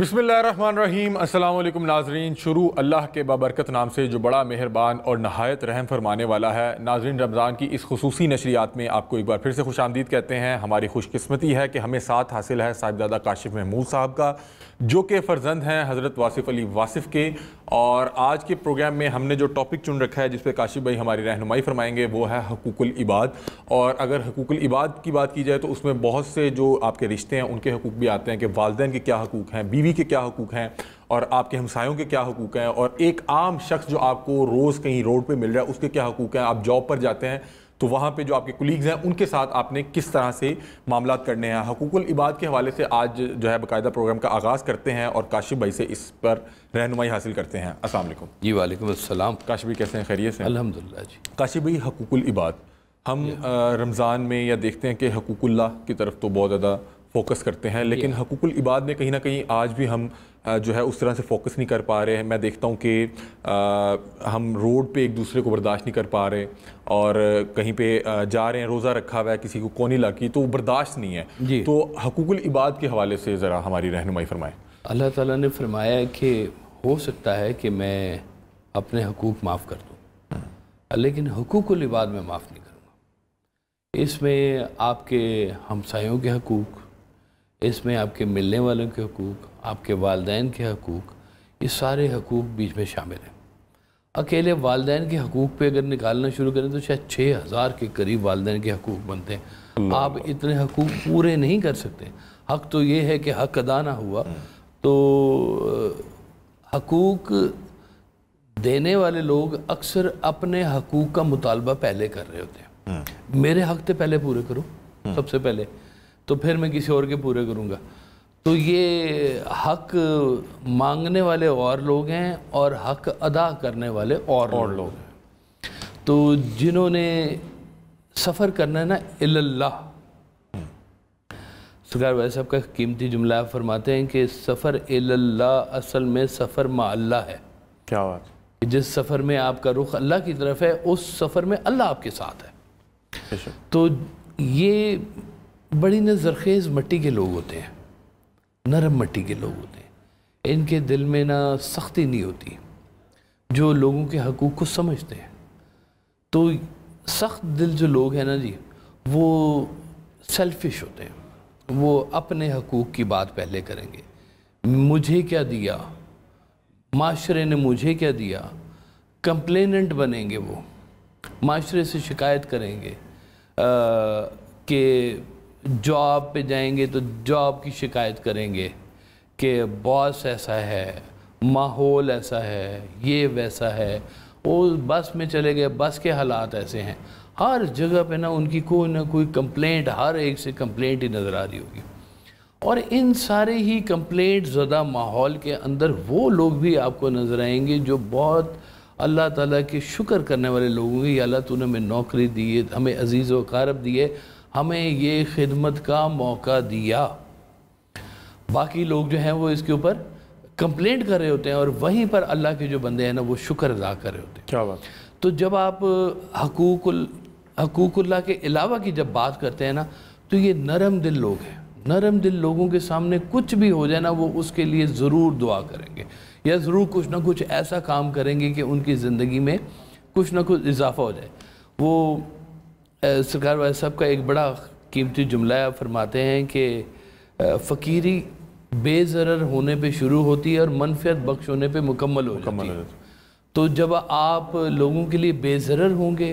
बिसमीम अल्लाम नाजरीन शुरू अल्लाह के बाबरकत नाम से जो बड़ा मेहरबान और नहायत रहम फरमाने वाला है नाजरीन रमज़ान की इस खसूसी नशरियात में आपको एक बार फिर से खुश आमदीद कहते हैं हमारी खुशकस्मती है कि हमें साथ हासिल है साहिबजादा काशिफ महमूद साहब का जो कि फ़र्जंद हैं हज़रत वासिफ़ अली वासिफ़ के और आज के प्रोग्राम में हमने जो टॉपिक चुन रखा है जिस पर काशिफ भाई हमारी रहनुमाई फ़रमाएंगे वो है हकूकुल इबाद और अगर हकूकुल इबाद की बात की जाए तो उसमें बहुत से जो आपके रिश्ते हैं उनके हकूक़ भी आते हैं कि वालदेन के क्या हकूक़ हैं बीवी बीवी के क्या हकूक़ हैं और आपके हमसायों के क्या हकूक़ हैं और एक आम शख्स जो आपको रोज़ कहीं रोड पे मिल रहा है उसके क्या हकूक़ हैं आप जॉब पर जाते हैं तो वहाँ पे जो आपके कुलीग्स हैं उनके साथ आपने किस तरह से मामला करने हैं हकूकुल इबाद के हवाले से आज जो है बाकायदा प्रोग्राम का आगाज़ करते हैं और काशिप भाई से इस पर रहनुमाई हासिल करते हैं असल जी वालेकुम असलम काशिप भाई कैसे हैं खैरियत से अलहमदिल्ला जी काशिप भाई हकूकुल इबाद हम रमज़ान में या देखते हैं कि हकूकुल्ला की तरफ तो बहुत ज़्यादा फोकस करते हैं लेकिन हाँ। हकूकुल इबाद में कहीं ना कहीं आज भी हम जो है उस तरह से फोकस नहीं कर पा रहे हैं मैं देखता हूँ कि हम रोड पे एक दूसरे को बर्दाश्त नहीं कर पा रहे और कहीं पे जा रहे हैं रोज़ा रखा हुआ है किसी को कोनी लगी तो बर्दाश्त नहीं है तो हकूकुल इबाद के हवाले से ज़रा हमारी रहनुमाई फरमाएँ अल्लाह ताला ने फरमाया कि हो सकता है कि मैं अपने हकूक़ माफ़ कर दूँ लेकिन हकूक़ुल इबाद में माफ़ नहीं करूँगा इसमें आपके हमसायों के हकूक़ इसमें आपके मिलने वालों के हकूक़ आपके वालदेन के हकूक़ ये सारे हकूक़ बीच में शामिल हैं अकेले वालदेन के हकूक़ पे अगर निकालना शुरू करें तो शायद छः हज़ार के करीब वालदेन के हकूक़ बनते हैं आप इतने हकूक़ पूरे नहीं कर सकते हक तो ये है कि हक अदा ना हुआ हम्म। तो हकूक़ देने वाले लोग अक्सर अपने हकूक़ का मुतालबा पहले कर रहे होते हैं हम्म। मेरे हक तो पहले पूरे करो हम्म। सबसे पहले तो फिर मैं किसी और के पूरे करूँगा तो ये हक मांगने वाले और लोग हैं और हक अदा करने वाले और, और लोग हैं तो जिन्होंने सफ़र करना है ना इल्ला सरकार तो भाई साहब का कीमती जुमला फरमाते हैं कि सफ़र इल्ला असल में सफ़र मा अल्लाह है क्या बात जिस सफ़र में आपका रुख अल्लाह की तरफ है उस सफ़र में अल्लाह आपके साथ है तो ये बड़ी न जरखेज़ मट्टी के लोग होते हैं नरम मट्टी के लोग होते हैं इनके दिल में ना सख्ती नहीं होती जो लोगों के हकूक़ को समझते हैं तो सख्त दिल जो लोग हैं ना जी वो सेल्फिश होते हैं वो अपने हकूक़ की बात पहले करेंगे मुझे क्या दिया माशरे ने मुझे क्या दिया कंप्लेनेंट बनेंगे वो माशरे से शिकायत करेंगे कि जॉब पे जाएंगे तो जॉब की शिकायत करेंगे कि बॉस ऐसा है माहौल ऐसा है ये वैसा है वो बस में चले गए बस के हालात ऐसे हैं हर जगह पे ना उनकी कोई ना कोई कंप्लेंट हर एक से कंप्लेंट ही नज़र आ रही होगी और इन सारे ही कंप्लेंट ज़्यादा माहौल के अंदर वो लोग भी आपको नज़र आएंगे जो बहुत अल्लाह ताला के शुक्र करने वाले लोग होंगे अल्लाह तूने हमें नौकरी दी है हमें अजीज़ व दिए हमें ये खिदमत का मौका दिया बाकी लोग जो हैं वो इसके ऊपर कंप्लेंट कर रहे होते हैं और वहीं पर अल्लाह के जो बंदे हैं ना वो शुक्र अदा कर रहे होते हैं क्या बात तो जब आप हकूकुल हकूकुल्ला के अलावा की जब बात करते हैं ना तो ये नरम दिल लोग हैं नरम दिल लोगों के सामने कुछ भी हो जाए ना वो उसके लिए ज़रूर दुआ करेंगे या ज़रूर कुछ ना कुछ ऐसा काम करेंगे कि उनकी ज़िंदगी में कुछ ना कुछ इजाफा हो जाए वो सरकार वाले साहब का एक बड़ा कीमती जुमला है फरमाते हैं कि फ़कीरी बेज़र होने पे शुरू होती है और मनफियत बख्श होने पे मुकम्मल हो मुकम्मल जाती है तो जब आप लोगों के लिए बेज़र होंगे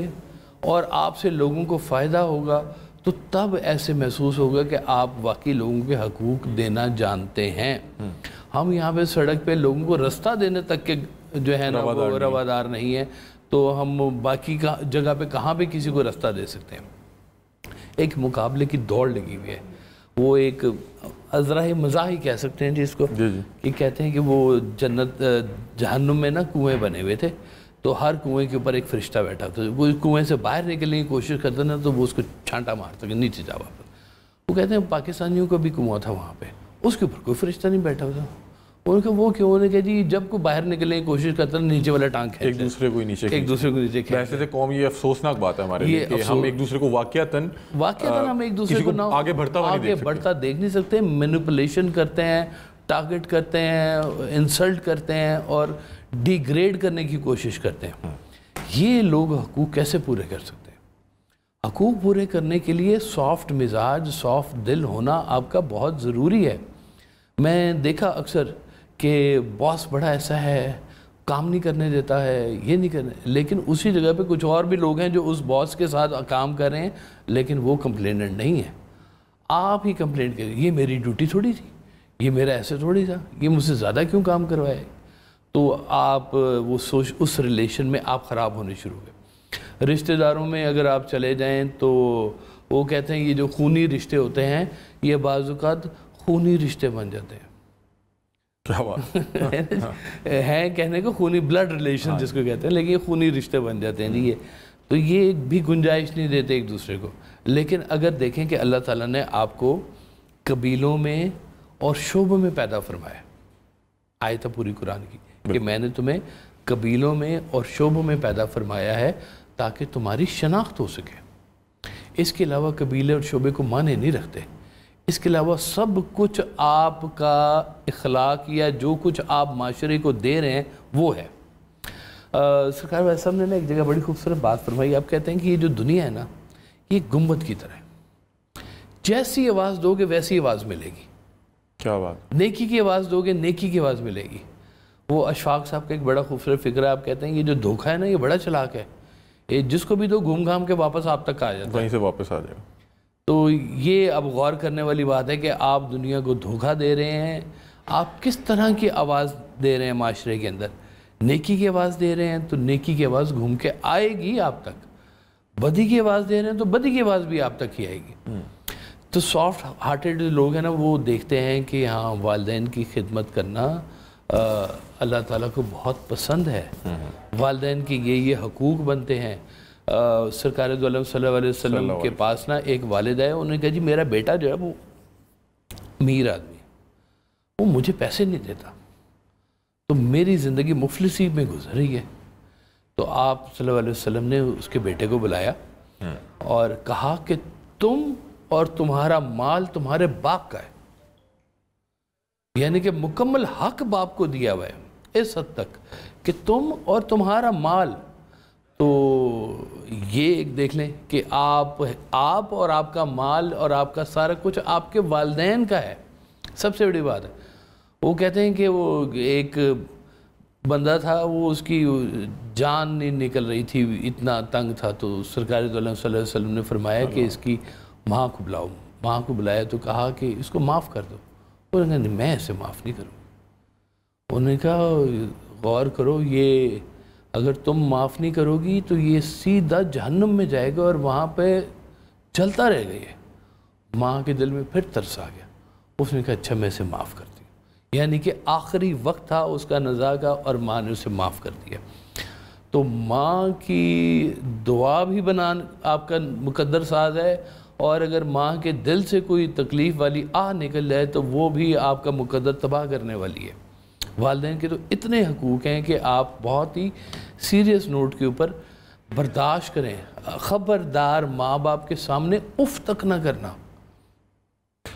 और आपसे लोगों को फ़ायदा होगा तो तब ऐसे महसूस होगा कि आप वाकई लोगों के हकूक़ देना जानते हैं हम्म। हम यहाँ पे सड़क पे लोगों को रास्ता देने तक के जो है ना वो रवादार नहीं है तो हम बाकी का जगह पे कहाँ पे किसी को रास्ता दे सकते हैं एक मुकाबले की दौड़ लगी हुई है वो एक अजरा मजा ही कह सकते हैं जिसको जी जी। कि कहते हैं कि वो जन्नत जहन्नुम में ना कुएं बने हुए थे तो हर कुएं के ऊपर एक फरिश्ता बैठा था वो कुएं से बाहर निकलने की कोशिश करते ना तो वो उसको छांटा मारते सके नीचे जा वापस वो कहते हैं पाकिस्तानियों का भी कुआं था वहाँ पर उसके ऊपर कोई फरिश्ता नहीं बैठा हुआ था उनको वो क्यों होने के जी जब को बाहर निकलने की कोशिश करता है नीचे वाला टांग एक दूसरे को नीचे एक दूसरे को नीचे वैसे से तो कौम ये अफसोसनाक बात है हमारे लिए कि हम एक दूसरे को वाकयातन वाकयातन हम एक दूसरे को ना आगे बढ़ता हुआ आगे बढ़ता देख नहीं सकते मैनिपुलेशन करते हैं टारगेट करते हैं इंसल्ट करते हैं और डिग्रेड करने की कोशिश करते हैं ये लोग हकूक कैसे पूरे कर सकते हैं हकूक पूरे करने के लिए सॉफ्ट मिजाज सॉफ्ट दिल होना आपका बहुत ज़रूरी है मैं देखा अक्सर कि बॉस बड़ा ऐसा है काम नहीं करने देता है ये नहीं करने लेकिन उसी जगह पे कुछ और भी लोग हैं जो उस बॉस के साथ काम कर रहे हैं लेकिन वो कंप्लेनेंट नहीं है आप ही कंप्लेंट करें ये मेरी ड्यूटी थोड़ी थी ये मेरा ऐसे थोड़ी था ये मुझसे ज़्यादा क्यों काम करवाए तो आप वो सोच उस रिलेशन में आप ख़राब होने शुरू हो गए रिश्तेदारों में अगर आप चले जाएँ तो वो कहते हैं ये जो खूनी रिश्ते होते हैं ये बाज़ात खूनी रिश्ते बन जाते हैं है कहने को खूनी ब्लड रिलेशन हाँ। जिसको कहते हैं लेकिन ये खूनी रिश्ते बन जाते हैं जी ये तो ये भी गुंजाइश नहीं देते एक दूसरे को लेकिन अगर देखें कि अल्लाह ताला ने आपको कबीलों में और शोबों में पैदा फरमाया आयत पूरी कुरान की कि मैंने तुम्हें कबीलों में और शोबों में पैदा फरमाया है ताकि तुम्हारी शनाख्त हो सके इसके अलावा कबीले और शोबे को माने नहीं रखते इसके अलावा सब कुछ आपका इखलाक या जो कुछ आप माशरे को दे रहे हैं वो है सरकार भाई साहब ने ना एक जगह बड़ी खूबसूरत बात फरमाई आप कहते हैं कि ये जो दुनिया है ना ये गुम्बद की तरह है जैसी आवाज़ दोगे वैसी आवाज़ मिलेगी क्या बात नेकी की आवाज़ दोगे नेकी की आवाज़ मिलेगी वो अशफाक साहब का एक बड़ा खूबसूरत फिक्र है आप कहते हैं ये जो धोखा है ना ये बड़ा चलाक है ये जिसको भी दो घूम घाम के वापस आप तक आ जाए वहीं से वापस आ जाएगा तो ये अब गौर करने वाली बात है कि आप दुनिया को धोखा दे रहे हैं आप किस तरह की आवाज़ दे रहे हैं माशरे के अंदर नेकी की आवाज़ दे रहे हैं तो नेकी की आवाज़ घूम के आएगी आप तक बदी की आवाज़ दे रहे हैं तो बदी की आवाज़ भी आप तक ही आएगी हम्म। तो सॉफ्ट हार्टेड लोग हैं ना वो देखते हैं कि हाँ वालदे की खिदमत करना अल्लाह ताला को बहुत पसंद है हम्म। वालदे के ये ये हकूक़ बनते हैं सरकार वसल्लम के पास ना एक वालद आया उन्होंने कहा जी मेरा बेटा जो है वो मीर आदमी वो मुझे पैसे नहीं देता तो मेरी ज़िंदगी मुफलसी में गुजर रही है तो आप सल्लल्लाहु अलैहि वसल्लम ने उसके बेटे को बुलाया हम्म। और कहा कि तुम और तुम्हारा माल तुम्हारे बाप का है यानी कि मुकम्मल हक बाप को दिया हुआ है इस हद तक कि तुम और तुम्हारा माल तो ये एक देख लें कि आप आप और आपका माल और आपका सारा कुछ आपके वालदेन का है सबसे बड़ी बात है वो कहते हैं कि वो एक बंदा था वो उसकी जान नहीं निकल रही थी इतना तंग था तो सरकारी तो वसल्लम ने फरमाया कि इसकी माँ को बुलाओ माँ को बुलाया तो कहा कि इसको माफ़ कर दो उन्होंने मैं इसे माफ़ नहीं करूँगा उन्होंने कहा गौर करो ये अगर तुम माफ़ नहीं करोगी तो ये सीधा जहन्नम में जाएगा और वहाँ पे चलता रह गई माँ के दिल में फिर तरस आ गया उसने कहा अच्छा मैं इसे माफ़ करती हूँ यानी कि आखिरी वक्त था उसका नज़ाका और माँ ने उसे माफ़ कर दिया तो माँ की दुआ भी बना आपका मुकद्दर साज है और अगर माँ के दिल से कोई तकलीफ़ वाली आह निकल जाए तो वो भी आपका मुकद्दर तबाह करने वाली है वालदेन के तो इतने हकूक़ हैं कि आप बहुत ही सीरियस नोट के ऊपर बर्दाश्त करें ख़बरदार माँ बाप के सामने उफ तक ना करना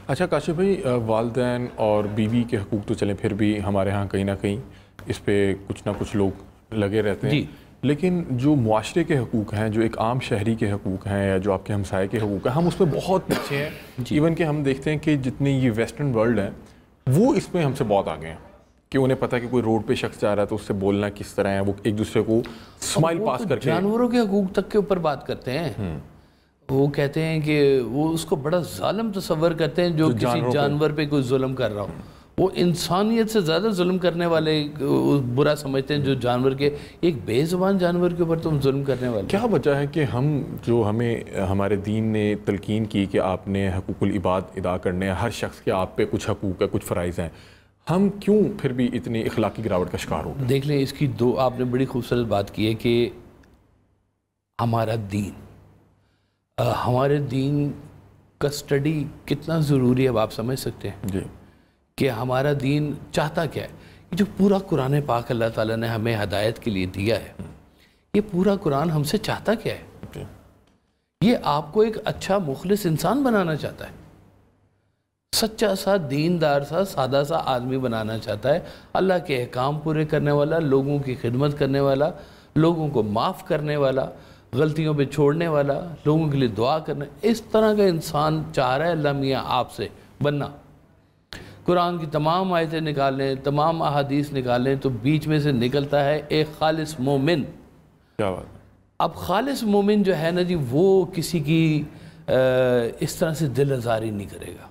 अच्छा काशिफ भाई वालदे और बीवी के हकूक़ तो चले फिर भी हमारे यहाँ कहीं ना कहीं इस पर कुछ ना कुछ लोग लगे रहते हैं लेकिन जो माशरे के हकूक़ हैं जो एक आम शहरी के हकूक़ हैं या जो आपके हमसाए के हकूक़ हैं हम उसमें बहुत पीछे हैं इवन के हम देखते हैं कि जितने ये वेस्टर्न वर्ल्ड हैं वो इसमें हमसे बहुत आगे हैं कि उन्हें पता है कि कोई रोड पे शख्स जा रहा है तो उससे बोलना किस तरह है वो एक दूसरे को स्माइल पास तो करके जानवरों के हकूक तक के ऊपर बात करते हैं हम्म। वो कहते हैं कि वो उसको बड़ा जालम तस्वर करते हैं जो, जो किसी जानवर पे कोई जुलम कर रहा हो वो इंसानियत से ज़्यादा जुल्म करने वाले बुरा समझते हैं जो जानवर के एक बेजुबान जानवर के ऊपर तुम तो जुल्म करने वाले क्या वजह है कि हम जो हमें हमारे दीन ने तलकिन की कि आपने हकूक इबाद अदा करने हैं हर शख्स के आप पे कुछ हकूक़ है कुछ फ़राइज़ हैं हम क्यों फिर भी इतनी इखलाकी गिरावट का शिकार हो देख लें इसकी दो आपने बड़ी खूबसूरत बात की है कि हमारा दीन आ, हमारे दीन का स्टडी कितना ज़रूरी है अब आप समझ सकते हैं जी कि हमारा दीन चाहता क्या है जो पूरा कुरान पाक अल्लाह ताला ने हमें हदायत के लिए दिया है ये पूरा कुरान हमसे चाहता क्या है ये आपको एक अच्छा मुखलिस इंसान बनाना चाहता है सच्चा सा दीनदार सा सादा सा आदमी बनाना चाहता है अल्लाह के अहकाम पूरे करने वाला लोगों की खिदमत करने वाला लोगों को माफ़ करने वाला गलतियों पे छोड़ने वाला लोगों के लिए दुआ करना इस तरह का इंसान चाह रहा है अल्लाह मियाँ आपसे बनना कुरान की तमाम आयतें निकालें तमाम अहादीस निकालें तो बीच में से निकलता है एक खालिस मोमिन क्या बात अब खालिस मोमिन जो है ना जी वो किसी की आ, इस तरह से दिल आजारी नहीं करेगा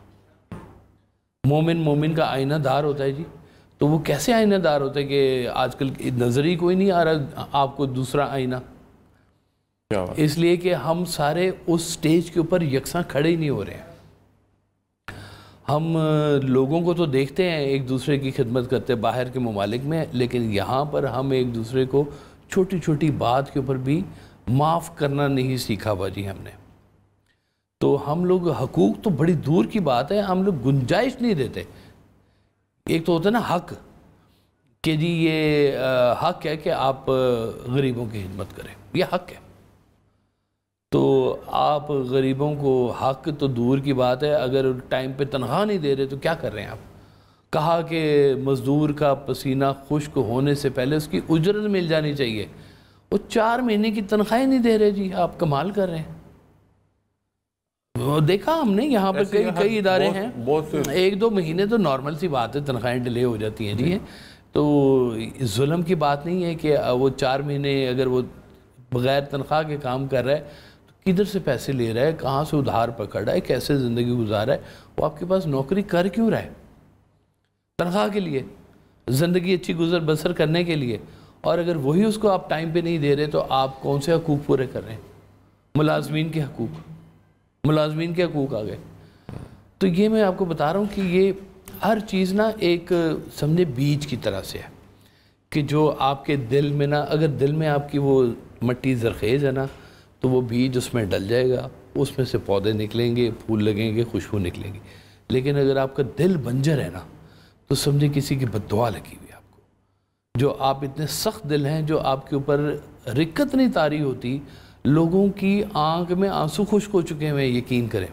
मोमिन मोमिन का आईना दार होता है जी तो वो कैसे आईना दार होता है कि आजकल नज़र ही कोई नहीं आ रहा आपको दूसरा आईना इसलिए कि हम सारे उस स्टेज के ऊपर यकसा खड़े ही नहीं हो रहे हैं हम लोगों को तो देखते हैं एक दूसरे की खिदमत करते बाहर के ममालिक में लेकिन यहाँ पर हम एक दूसरे को छोटी छोटी बात के ऊपर भी माफ़ करना नहीं सीखा भाजी हमने तो हम लोग हकूक़ तो बड़ी दूर की बात है हम लोग गुंजाइश नहीं देते एक तो होता है ना हक कि जी ये आ, हक है कि आप गरीबों की हिम्मत करें ये हक है तो आप गरीबों को हक तो दूर की बात है अगर टाइम पे तनख्वाह नहीं दे रहे तो क्या कर रहे हैं आप कहा कि मज़दूर का पसीना खुश्क होने से पहले उसकी उजरत मिल जानी चाहिए वो चार महीने की तनख्वाही नहीं दे रहे जी आप कमाल कर रहे हैं देखा हमने यहाँ पर कई कई इदारे हैं बहुत एक दो महीने तो नॉर्मल सी बात है तनख्वाहें डिले हो जाती हैं जी तो जुल्म की बात नहीं है कि वो चार महीने अगर वो बगैर तनख्वाह के काम कर रहा है तो किधर से पैसे ले रहा है कहाँ से उधार पकड़ रहा है कैसे ज़िंदगी गुजार रहा है वो आपके पास नौकरी कर क्यों रहा है तनख्वाह के लिए ज़िंदगी अच्छी गुजर बसर करने के लिए और अगर वही उसको आप टाइम पर नहीं दे रहे तो आप कौन से हकूक़ पूरे कर रहे हैं मुलाजमीन के हकूक़ मुलाजमीन के हकूक आ गए तो ये मैं आपको बता रहा हूँ कि ये हर चीज़ ना एक समझे बीज की तरह से है कि जो आपके दिल में ना अगर दिल में आपकी वो मट्टी जरखेज़ है ना तो वो बीज उसमें डल जाएगा उसमें से पौधे निकलेंगे फूल लगेंगे खुशबू निकलेंगी लेकिन अगर आपका दिल बंजर है ना तो समझे किसी की बदवा लगी हुई आपको जो आप इतने सख्त दिल हैं जो आपके ऊपर रिक्कत नहीं तारी होती लोगों की आंख में आंसू खुश्क हो चुके हैं यकीन करें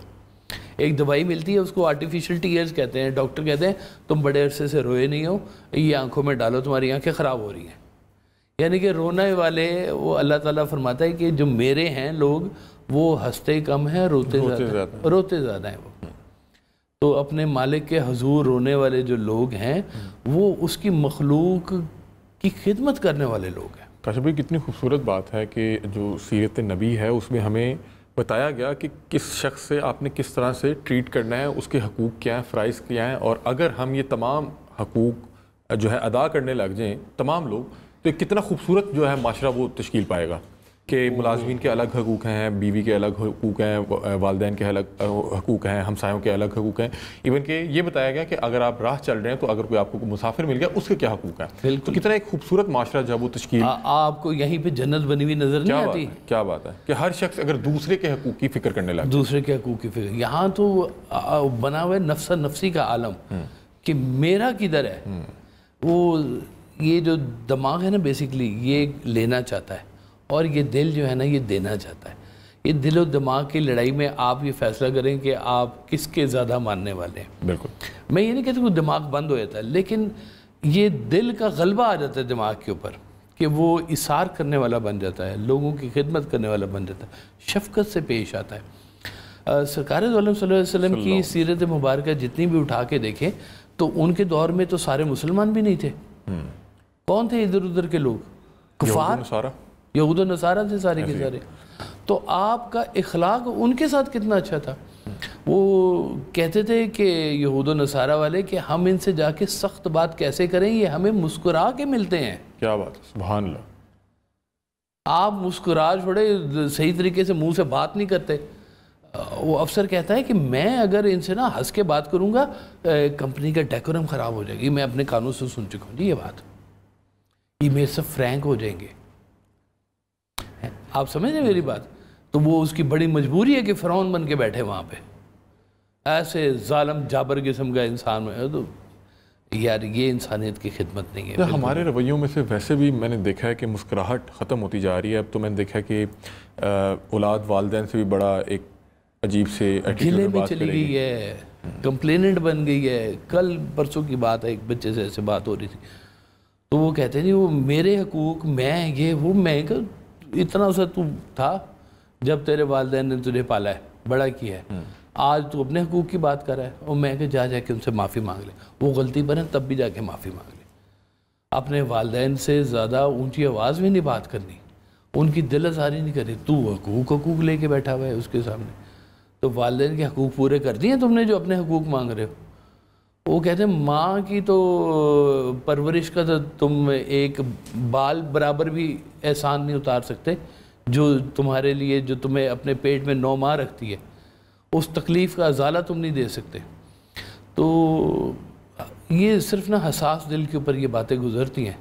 एक दवाई मिलती है उसको आर्टिफिशियल टीयर्स कहते हैं डॉक्टर कहते हैं तुम बड़े अरसे से रोए नहीं हो ये आंखों में डालो तुम्हारी आंखें ख़राब हो रही हैं यानी कि रोने वाले वो अल्लाह ताला फरमाता है कि जो मेरे हैं लोग वो हंसते कम हैं रोते ज़्यादा रोते ज़्यादा हैं वो तो अपने मालिक के हजूर रोने वाले जो लोग हैं वो उसकी मखलूक की खिदमत करने वाले लोग हैं काशा भाई कितनी खूबसूरत बात है कि जो सीरत नबी है उसमें हमें बताया गया कि किस शख्स से आपने किस तरह से ट्रीट करना है उसके हकूक़ क्या हैं फ़्राइज क्या हैं और अगर हम ये तमाम हकूक़ जो है अदा करने लग जाएँ तमाम लोग तो कितना खूबसूरत जो है माशरा वो तश्ील पाएगा कि मुलाजमीन के अलग हकूक़ हैं बीवी के अलग हकूक़ हैं वालदेन के अलग हकूक़ हैं हमसायों के अलग हकूक़ हैं इवन के ये बताया गया कि अगर आप राह चल रहे हैं तो अगर कोई आपको मुसाफिर मिल गया उसके क्या हकूक़ हैं तो कितना एक खूबसूरत माशरा जब वो तश्ल आपको यहीं पर जन्नत बनी हुई नज़र नहीं आती क्या बात है कि हर शख्स अगर दूसरे के हकूक़ की फ़िक्र करने लगा दूसरे के हकूक़ की फ़िक्र यहाँ तो बना हुआ है नफसा नफसी का आलम हम्म। कि मेरा किधर है हम्म। वो ये जो दिमाग है ना बेसिकली ये लेना चाहता है और ये दिल जो है ना ये देना चाहता है ये दिलो दिमाग की लड़ाई में आप ये फैसला करें कि आप किसके ज़्यादा मानने वाले हैं बिल्कुल मैं ये नहीं कहता कि दिमाग बंद हो जाता है लेकिन ये दिल का गलबा आ जाता है दिमाग के ऊपर कि वो इसार करने वाला बन जाता है लोगों की खिदमत करने वाला बन जाता है शफकत से पेश आता है सरकार वसल्लम की सीरत मुबारक जितनी भी उठा के देखें तो उनके दौर में तो सारे मुसलमान भी नहीं थे हम्म। कौन थे इधर उधर के लोग कुफार सारा यहूद नसारा थे सारे के सारे तो आपका इखलाक उनके साथ कितना अच्छा था वो कहते थे कि यहूद नसारा वाले कि हम इनसे जाके सख्त बात कैसे करें ये हमें मुस्कुरा के मिलते हैं क्या बात सुबहान आप मुस्कुरा छोड़े सही तरीके से मुंह से बात नहीं करते वो अफसर कहता है कि मैं अगर इनसे ना हंस के बात करूंगा कंपनी का डेकोरम ख़राब हो जाएगी मैं अपने कानून से सुन चुका हूँ जी ये बात ये मेरे सब फ्रैंक हो जाएंगे आप समझ रहे मेरी बात तो वो उसकी बड़ी मजबूरी है कि फ़्रौन बन के बैठे वहाँ पे ऐसे ालम जाबर किस्म का इंसान है तो यार ये इंसानियत की खिदमत नहीं है तो हमारे रवैयों में से वैसे भी मैंने देखा है कि मुस्कुराहट ख़त्म होती जा रही है अब तो मैंने देखा है कि औलाद वालदेन से भी बड़ा एक अजीब से अकेले में चली गई है कंप्लेनेंट बन गई है कल परसों की बात है एक बच्चे से ऐसे बात हो रही थी तो वो कहते हैं जी वो मेरे हकूक मैं ये वो मैं इतना सा तू था जब तेरे वालदे ने तुझे पाला है बड़ा किया है हम्म। आज तू अपने हकूक़ की बात कर रहा है और मैं कि जा जाके उनसे माफ़ी मांग ले वो गलती बने तब भी जाके माफ़ी मांग ले अपने वालदेन से ज़्यादा ऊंची आवाज़ में नहीं बात करनी उनकी दिल आजारी नहीं करनी तू हकूक हकूक लेके बैठा हुआ है उसके सामने तो वालदेन के हकूक पूरे कर दिए तुमने जो अपने हकूक मांग रहे हो वो कहते हैं माँ की तो परवरिश का तो तुम एक बाल बराबर भी एहसान नहीं उतार सकते जो तुम्हारे लिए जो तुम्हें अपने पेट में नौ माँ रखती है उस तकलीफ़ का अजाला तुम नहीं दे सकते तो ये सिर्फ ना हसास दिल के ऊपर ये बातें गुजरती हैं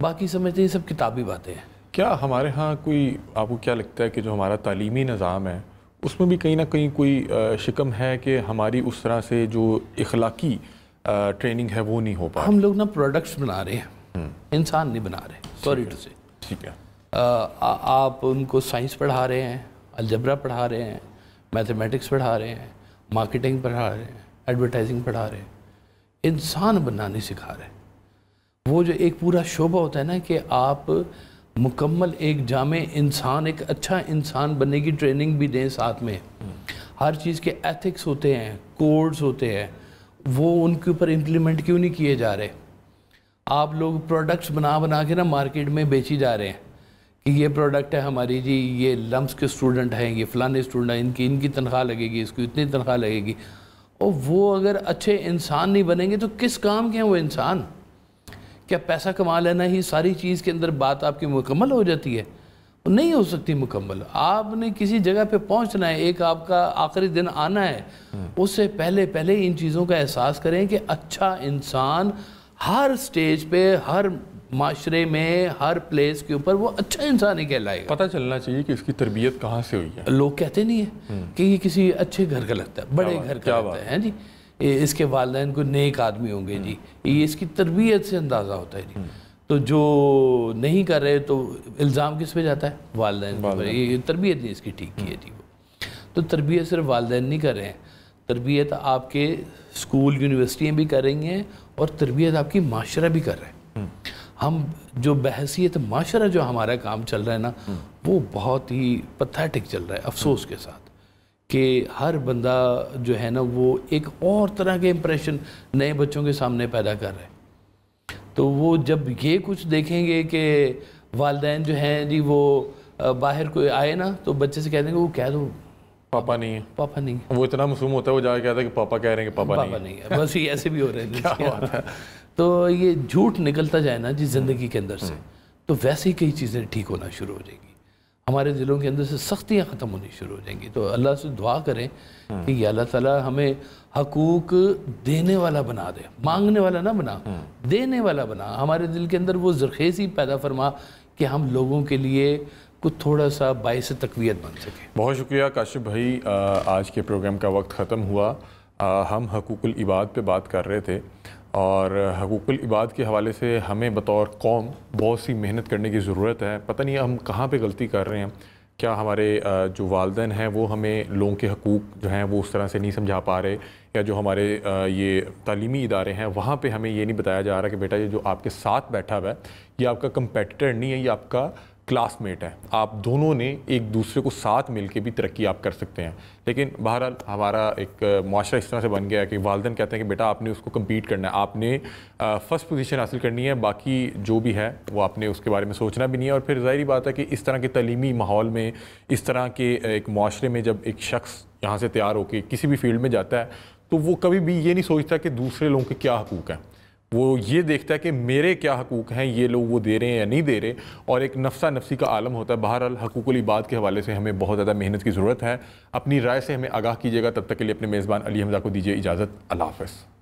बाकी समझते ये सब किताबी बातें हैं क्या हमारे यहाँ कोई आपको क्या लगता है कि जो हमारा तलीमी निज़ाम है उसमें भी कहीं ना कहीं कोई शिकम है कि हमारी उस तरह से जो इखलाकी ट्रेनिंग है वो नहीं हो पा हम लोग ना प्रोडक्ट्स बना रहे हैं हम्म। इंसान नहीं बना रहे सॉरी टू से ठीक है आ, आ, आप उनको साइंस पढ़ा रहे हैं अलजबरा पढ़ा रहे हैं मैथमेटिक्स पढ़ा रहे हैं मार्केटिंग पढ़ा रहे हैं एडवर्टाइजिंग पढ़ा रहे हैं इंसान बनाने सिखा रहे हैं वो जो एक पूरा शोभा होता है ना कि आप मुकम्मल एक जाम इंसान एक अच्छा इंसान बनने की ट्रेनिंग भी दें साथ में हर चीज़ के एथिक्स होते हैं कोड्स होते हैं वो उनके ऊपर इम्प्लीमेंट क्यों नहीं किए जा रहे आप लोग प्रोडक्ट्स बना बना के ना मार्केट में बेची जा रहे हैं कि ये प्रोडक्ट है हमारी जी ये लम्स के स्टूडेंट हैं ये फ़लाने स्टूडेंट हैं इनकी इनकी तनख्वाह लगेगी इसकी इतनी तनख्वाह लगेगी और वो अगर अच्छे इंसान नहीं बनेंगे तो किस काम के हैं वो इंसान क्या पैसा कमा लेना ही सारी चीज़ के अंदर बात आपकी मुकम्मल हो जाती है नहीं हो सकती मुकम्मल आपने किसी जगह पे पहुंचना है एक आपका आखिरी दिन आना है हम्म। उससे पहले पहले इन चीज़ों का एहसास करें कि अच्छा इंसान हर स्टेज पे हर माशरे में हर प्लेस के ऊपर वो अच्छा इंसान ही कहलाएगा पता चलना चाहिए कि इसकी तरबियत कहाँ से हुई है लोग कहते नहीं है हम्म। कि ये किसी अच्छे घर का लगता है बड़े घर का लगता है जी इसके वालदेन को नेक आदमी होंगे जी ये इसकी तरबियत से अंदाज़ा होता है जी हम्म। तो जो नहीं कर रहे तो इल्ज़ाम किस पे जाता है वालदेन ये तरबियत नहीं इसकी ठीक की है हम्म। जी वो तो तरबियत सिर्फ वालदेन नहीं कर रहे हैं तरबियत आपके स्कूल यूनिवर्सिटियाँ भी कर रही हैं और तरबियत आपकी माशरा भी कर रहे हैं हम्म। हम जो बहसीत माशरा जो हमारा काम चल रहा है ना वो बहुत ही पथेटिक चल रहा है अफसोस के साथ कि हर बंदा जो है ना वो एक और तरह के इम्प्रेशन नए बच्चों के सामने पैदा कर रहे हैं तो वो जब ये कुछ देखेंगे कि वालदे जो हैं जी वो बाहर कोई आए ना तो बच्चे से कह देंगे वो कह दो पापा नहीं है पापा नहीं है वो इतना मसूम होता है वो जाके कहता है कि पापा कह रहे हैं कि पापा, पापा नहीं, नहीं है बस ये ऐसे भी हो रहे हैं क्या बात है तो ये झूठ निकलता जाए ना जी ज़िंदगी के अंदर से हम्म। तो वैसे ही कई चीज़ें ठीक होना शुरू हो जाएगी हमारे दिलों के अंदर से सख्तियाँ ख़त्म होनी शुरू हो जाएंगी तो अल्लाह से दुआ करें कि ये अल्लाह ताला हमें हकूक देने वाला बना दे मांगने वाला ना बना हम्म। देने वाला बना हमारे दिल के अंदर वो जरखेज़ी पैदा फरमा कि हम लोगों के लिए कुछ थोड़ा सा बायस तकवीत बन सके बहुत शुक्रिया काशिफ भाई आज के प्रोग्राम का वक्त ख़त्म हुआ हम हकूक़ुल इबाद पर बात कर रहे थे और हकूक़ल इबाद के हवाले से हमें बतौर कौम बहुत सी मेहनत करने की ज़रूरत है पता नहीं हम कहाँ पे गलती कर रहे हैं क्या हमारे जो वालदे हैं वो हमें लोगों के हकूक़ जो हैं वो उस तरह से नहीं समझा पा रहे या जो हमारे ये तलीमी इदारे हैं वहाँ पे हमें ये नहीं बताया जा रहा कि बेटा ये जो आपके साथ बैठा हुआ है ये आपका कंपेटिटर नहीं है ये आपका क्लासमेट है आप दोनों ने एक दूसरे को साथ मिल के भी तरक्की आप कर सकते हैं लेकिन बहरहाल हमारा एक माशरा इस तरह से बन गया है कि वालदन कहते हैं कि बेटा आपने उसको कम्पीट करना है आपने फ़र्स्ट पोजीशन हासिल करनी है बाकी जो भी है वो आपने उसके बारे में सोचना भी नहीं है और फिर जाहिर बात है कि इस तरह के तलीमी माहौल में इस तरह के एक माशरे में जब एक शख्स यहाँ से तैयार होकर किसी भी फील्ड में जाता है तो वो कभी भी ये नहीं सोचता कि दूसरे लोगों के क्या हकूक़ हैं वो ये देखता है कि मेरे क्या हकूक़ हैं ये लोग वो दे रहे हैं या नहीं दे रहे और एक नफसा नफसी का आलम होता है बहरहाल हकूकली बात के हवाले से हमें बहुत ज़्यादा मेहनत की ज़रूरत है अपनी राय से हमें आगाह कीजिएगा तब तक के लिए अपने मेज़बान अली हमजा को दीजिए इजाज़त अल्लाह हाफ़